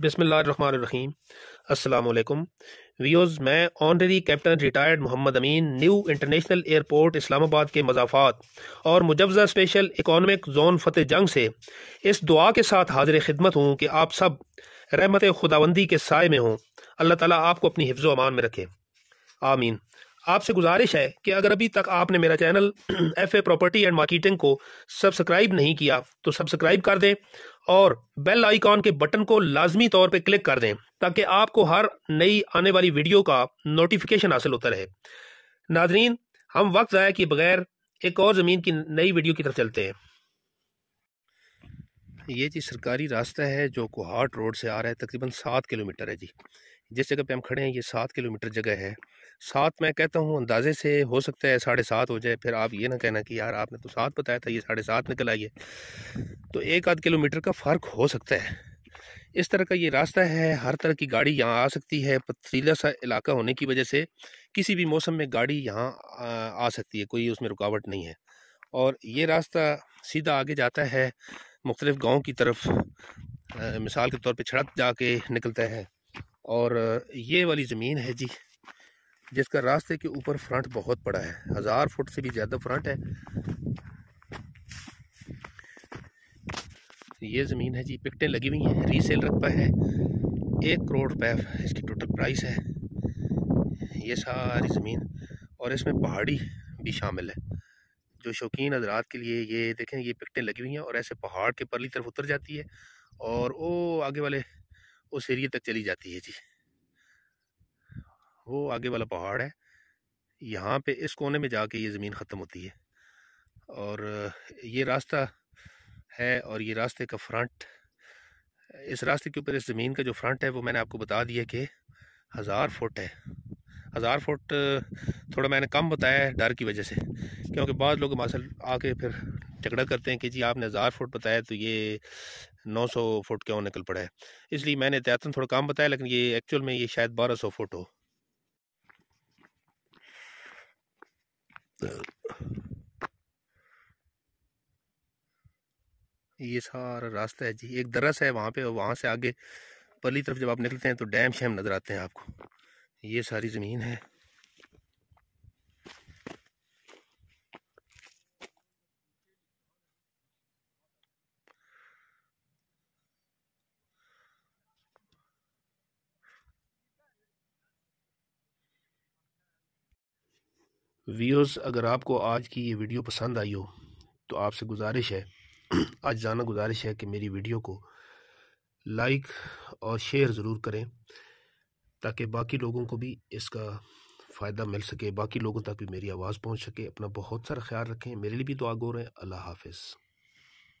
बिसमीम अल्लाम व्यूज़ मैं honorary captain retired Mohammad Amin new international airport Islamabad के मजाफात और मुजवजा special economic zone Fateh Jang से इस दुआ के साथ हाजिर खिदमत हूँ कि आप सब रहमत खुदाबंदी के साय में हों अल्लाह ताला आपको अपनी हिफ्ज़ अमान में रखे आमीन आपसे गुजारिश है कि अगर अभी तक आपने मेरा channel F A property and marketing को सब्सक्राइब नहीं किया तो सब्सक्राइब कर दें और बेल आइकॉन के बटन को लाजमी तौर पर क्लिक कर दें ताकि आपको हर नई आने वाली वीडियो का नोटिफिकेशन हासिल होता रहे नाजरीन हम वक्त ज़ाया के बगैर एक और ज़मीन की नई वीडियो की तरफ चलते हैं ये जी सरकारी रास्ता है जो कोहाट रोड से आ रहा है तकरीबन सात किलोमीटर है जी जिस जगह पे हम खड़े हैं ये सात किलोमीटर जगह है सात मैं कहता हूँ अंदाजे से हो सकता है साढ़े सात हो जाए फिर आप ये ना कहना कि यार आपने तो सात बताया था ये साढ़े सात निकल आइए तो एक आध किलोमीटर का फ़र्क हो सकता है इस तरह का ये रास्ता है हर तरह की गाड़ी यहाँ आ सकती है पथरीला सा इलाका होने की वजह से किसी भी मौसम में गाड़ी यहाँ आ सकती है कोई उसमें रुकावट नहीं है और ये रास्ता सीधा आगे जाता है मुख्तलिफ़ गाँव की तरफ आ, मिसाल के तौर पे छड़क जाके निकलता है और ये वाली ज़मीन है जी जिसका रास्ते के ऊपर फ्रंट बहुत बड़ा है हज़ार फुट से भी ज़्यादा फ्रंट है ये ज़मीन है जी पिकटें लगी हुई हैं रीसेल रकबा है एक करोड़ रुपये इसकी टोटल प्राइस है ये सारी ज़मीन और इसमें पहाड़ी भी शामिल है जो शौकीन हजरात के लिए ये देखें ये पिकटें लगी हुई हैं और ऐसे पहाड़ के परली तरफ उतर जाती है और वो आगे वाले उस एरिए तक चली जाती है जी वो आगे वाला पहाड़ है यहाँ पे इस कोने में जाके ये ज़मीन ख़त्म होती है और ये रास्ता है और ये रास्ते का फ्रंट इस रास्ते के ऊपर इस ज़मीन का जो फ्रंट है वो मैंने आपको बता दिया कि हज़ार फुट है हज़ार फुट थोड़ा मैंने कम बताया है डर की वजह से क्योंकि बाद लोग मासल आके फिर झगड़ा करते हैं कि जी आपने हज़ार फुट बताया तो ये नौ सौ फुट क्यों निकल पड़ा है इसलिए मैंने एहतियातन थोड़ा काम बताया लेकिन ये एक्चुअल में ये शायद बारह सौ फुट हो ये सारा रास्ता है जी एक दरस है वहाँ पे और वहाँ से आगे पली तरफ जब आप निकलते हैं तो डैम शैम नज़र आते हैं आपको ये सारी ज़मीन है व्यूज़ अगर आपको आज की ये वीडियो पसंद आई हो तो आपसे गुजारिश है आज जाना गुजारिश है कि मेरी वीडियो को लाइक और शेयर ज़रूर करें ताकि बाकी लोगों को भी इसका फ़ायदा मिल सके बाकी लोगों तक भी मेरी आवाज़ पहुंच सके अपना बहुत सारा ख्याल रखें मेरे लिए भी दुआ गो रहे अल्लाह हाफिज़